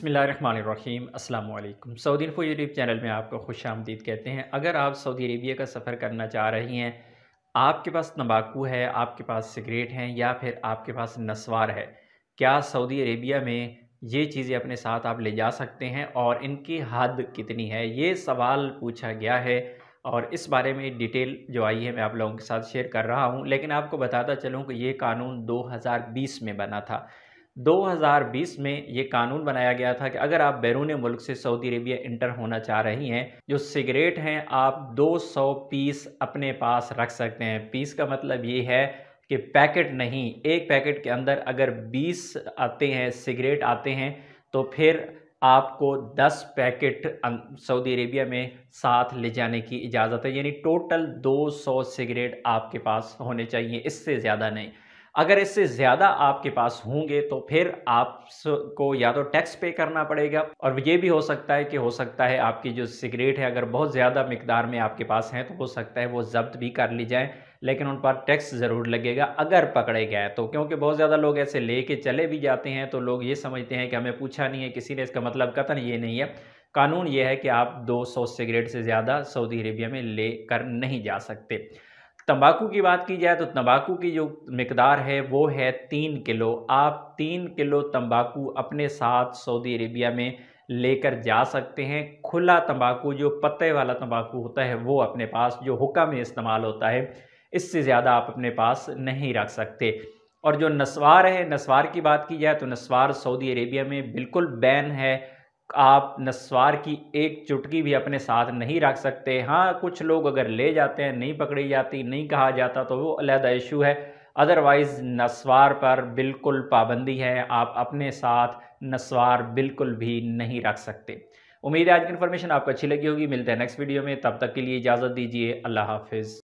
बसमीम अल्लाम Saudi info YouTube channel में आपको खुश आमदीद कहते हैं अगर आप सऊदी अरबिया का सफ़र करना चाह रही हैं आपके पास तंबाकू है आपके पास सिगरेट हैं या फिर आपके पास नसवार है क्या सऊदी अरबिया में ये चीज़ें अपने साथ आप ले जा सकते हैं और इनकी हद कितनी है ये सवाल पूछा गया है और इस बारे में डिटेल जो आई है मैं आप लोगों के साथ शेयर कर रहा हूँ लेकिन आपको बताता चलूँ कि ये कानून दो में बना था 2020 में ये कानून बनाया गया था कि अगर आप बैरून मुल्क से सऊदी अरेबिया इंटर होना चाह रही हैं जो सिगरेट हैं आप 200 पीस अपने पास रख सकते हैं पीस का मतलब ये है कि पैकेट नहीं एक पैकेट के अंदर अगर 20 आते हैं सिगरेट आते हैं तो फिर आपको 10 पैकेट अं-, सऊदी अरेबिया में साथ ले जाने की इजाज़त है यानी टोटल 200 सिगरेट आपके पास होने चाहिए इससे ज़्यादा नहीं अगर इससे ज़्यादा आपके पास होंगे तो फिर आपको या तो टैक्स पे करना पड़ेगा और ये भी हो सकता है कि हो सकता है आपकी जो सिगरेट है अगर बहुत ज़्यादा मकदार में आपके पास हैं तो हो सकता है वो जब्त भी कर ली जाए लेकिन उन पर टैक्स ज़रूर लगेगा अगर पकड़े गए तो क्योंकि बहुत ज़्यादा लोग ऐसे लेके चले भी जाते हैं तो लोग ये समझते हैं कि हमें पूछा नहीं है किसी ने इसका मतलब कतन ये नहीं है कानून ये है कि आप 200 सिगरेट से ज़्यादा सऊदी अरेबिया में ले कर नहीं जा सकते तंबाकू की बात की जाए तो तंबाकू की जो मकदार है वो है तीन किलो आप तीन किलो तंबाकू अपने साथ सऊदी अरेबिया में लेकर जा सकते हैं खुला तंबाकू जो पत्ते वाला तंबाकू होता है वो अपने पास जो हुक्का में इस्तेमाल होता है इससे ज़्यादा आप अपने पास नहीं रख सकते और जो नस्वार है नस्वार की बात की जाए तो नस्वार सऊदी अरेबिया में बिल्कुल बैन है आप नस्वार की एक चुटकी भी अपने साथ नहीं रख सकते हाँ कुछ लोग अगर ले जाते हैं नहीं पकड़ी जाती नहीं कहा जाता तो वो अलहदा इशू है अदरवाइज़ नस्वार पर बिल्कुल पाबंदी है आप अपने साथ नस्वार बिल्कुल भी नहीं रख सकते उम्मीद है आज की इन्फॉर्मेशन आपको अच्छी लगी होगी मिलते हैं नेक्स्ट वीडियो में तब तक के लिए इजाज़त दीजिए अल्लाह हाफिज़